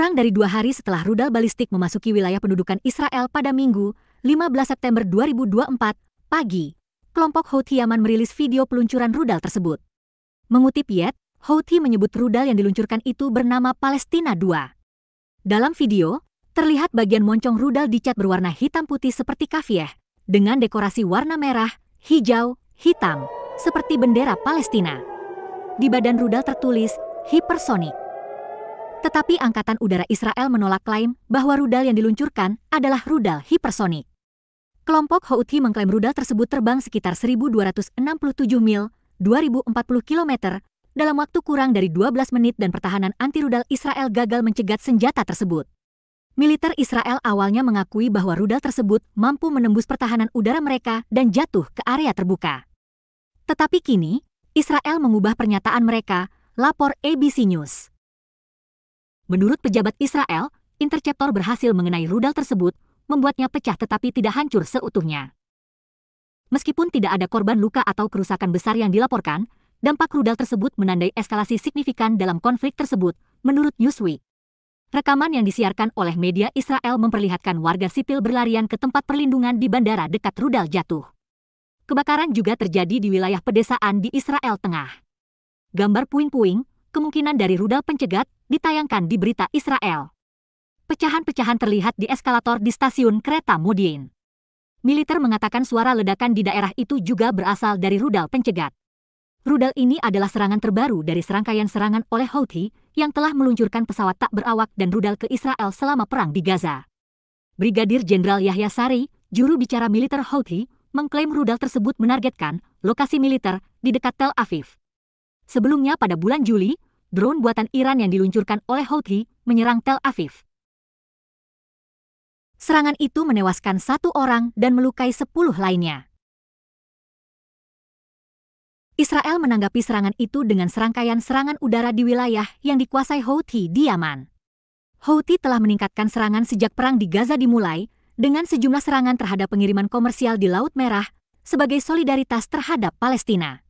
Kurang dari dua hari setelah rudal balistik memasuki wilayah pendudukan Israel pada Minggu, 15 September 2024, pagi, kelompok Houthi Yaman merilis video peluncuran rudal tersebut. Mengutip Yet, Houthi menyebut rudal yang diluncurkan itu bernama Palestina 2. Dalam video, terlihat bagian moncong rudal dicat berwarna hitam putih seperti kafieh, dengan dekorasi warna merah, hijau, hitam, seperti bendera Palestina. Di badan rudal tertulis, hipersonik. Tetapi Angkatan Udara Israel menolak klaim bahwa rudal yang diluncurkan adalah rudal hipersonik. Kelompok Houthi mengklaim rudal tersebut terbang sekitar 1267 mil, 2040 km, dalam waktu kurang dari 12 menit dan pertahanan anti-rudal Israel gagal mencegat senjata tersebut. Militer Israel awalnya mengakui bahwa rudal tersebut mampu menembus pertahanan udara mereka dan jatuh ke area terbuka. Tetapi kini, Israel mengubah pernyataan mereka, lapor ABC News. Menurut pejabat Israel, interceptor berhasil mengenai rudal tersebut, membuatnya pecah tetapi tidak hancur seutuhnya. Meskipun tidak ada korban luka atau kerusakan besar yang dilaporkan, dampak rudal tersebut menandai eskalasi signifikan dalam konflik tersebut, menurut Newsweek. Rekaman yang disiarkan oleh media Israel memperlihatkan warga sipil berlarian ke tempat perlindungan di bandara dekat rudal jatuh. Kebakaran juga terjadi di wilayah pedesaan di Israel Tengah. Gambar puing-puing, kemungkinan dari rudal pencegat, ditayangkan di berita Israel. Pecahan-pecahan terlihat di eskalator di stasiun kereta Modiin. Militer mengatakan suara ledakan di daerah itu juga berasal dari rudal pencegat. Rudal ini adalah serangan terbaru dari serangkaian serangan oleh Houthi yang telah meluncurkan pesawat tak berawak dan rudal ke Israel selama perang di Gaza. Brigadir Jenderal Yahya Sari, juru bicara militer Houthi, mengklaim rudal tersebut menargetkan lokasi militer di dekat Tel Aviv. Sebelumnya pada bulan Juli, drone buatan Iran yang diluncurkan oleh Houthi menyerang Tel Aviv. Serangan itu menewaskan satu orang dan melukai sepuluh lainnya. Israel menanggapi serangan itu dengan serangkaian serangan udara di wilayah yang dikuasai Houthi di Yaman. Houthi telah meningkatkan serangan sejak perang di Gaza dimulai, dengan sejumlah serangan terhadap pengiriman komersial di Laut Merah sebagai solidaritas terhadap Palestina.